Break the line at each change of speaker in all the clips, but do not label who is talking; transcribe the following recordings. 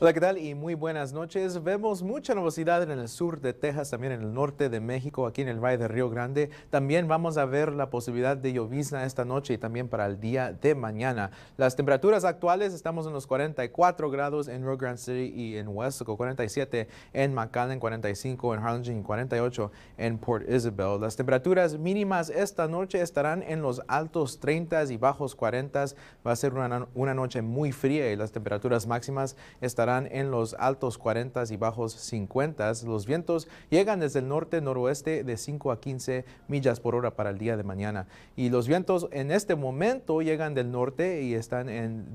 Hola, ¿qué tal? Y muy buenas noches. Vemos mucha novedad en el sur de Texas, también en el norte de México, aquí en el Valle de Río Grande. También vamos a ver la posibilidad de llovizna esta noche y también para el día de mañana. Las temperaturas actuales estamos en los 44 grados en Rio Grande City y en huesco 47 en McAllen, 45 en Harlingen, 48 en Port Isabel. Las temperaturas mínimas esta noche estarán en los altos 30 y bajos 40. Va a ser una, una noche muy fría y las temperaturas máximas estarán en los altos 40 y bajos 50. Los vientos llegan desde el norte-noroeste de 5 a 15 millas por hora para el día de mañana. Y los vientos en este momento llegan del norte y están en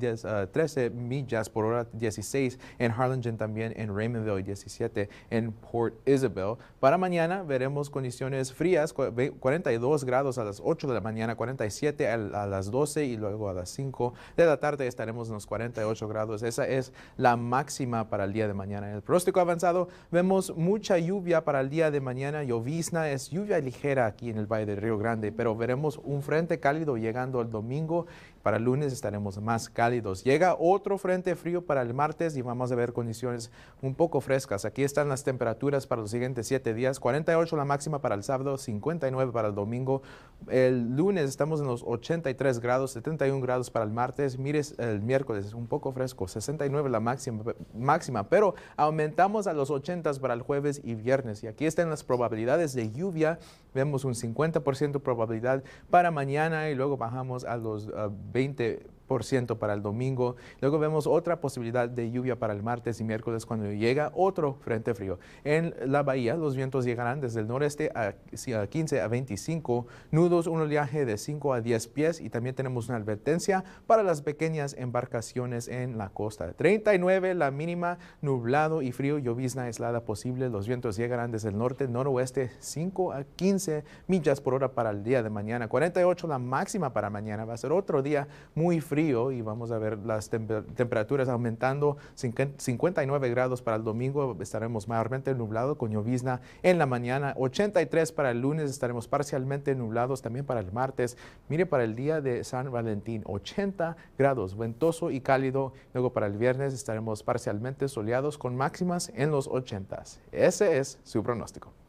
13 ah, millas por hora, 16 en Harlingen también, en Raymondville y 17 en Port Isabel. Para mañana veremos condiciones frías, 42 grados a las 8 de la mañana, 47 a las 12 y luego a las 5 de la tarde estaremos en los 48 grados. Esa es la máxima máxima para el día de mañana. En el pronóstico avanzado vemos mucha lluvia para el día de mañana. Llovizna es lluvia ligera aquí en el Valle del Río Grande, pero veremos un frente cálido llegando el domingo. Para el lunes estaremos más cálidos. Llega otro frente frío para el martes y vamos a ver condiciones un poco frescas. Aquí están las temperaturas para los siguientes siete días. 48 la máxima para el sábado, 59 para el domingo. El lunes estamos en los 83 grados, 71 grados para el martes. Mires el miércoles, un poco fresco, 69 la máxima máxima, pero aumentamos a los 80 para el jueves y viernes. Y aquí están las probabilidades de lluvia. Vemos un 50% probabilidad para mañana y luego bajamos a los 20 ah, ciento para el domingo. Luego vemos otra posibilidad de lluvia para el martes y miércoles cuando llega otro frente frío. En la bahía los vientos llegarán desde el noreste a 15 a 25 nudos, un oleaje de 5 a 10 pies y también tenemos una advertencia para las pequeñas embarcaciones en la costa. 39 la mínima, nublado y frío, llovizna aislada posible. Los vientos llegarán desde el norte, noroeste 5 a 15 millas por hora para el día de mañana. 48 la máxima para mañana. Va a ser otro día muy frío frío y vamos a ver las temperaturas aumentando 59 grados para el domingo, estaremos mayormente nublado con llovizna en la mañana, 83 para el lunes, estaremos parcialmente nublados también para el martes. Mire para el día de San Valentín, 80 grados, ventoso y cálido. Luego para el viernes estaremos parcialmente soleados con máximas en los 80. Ese es su pronóstico.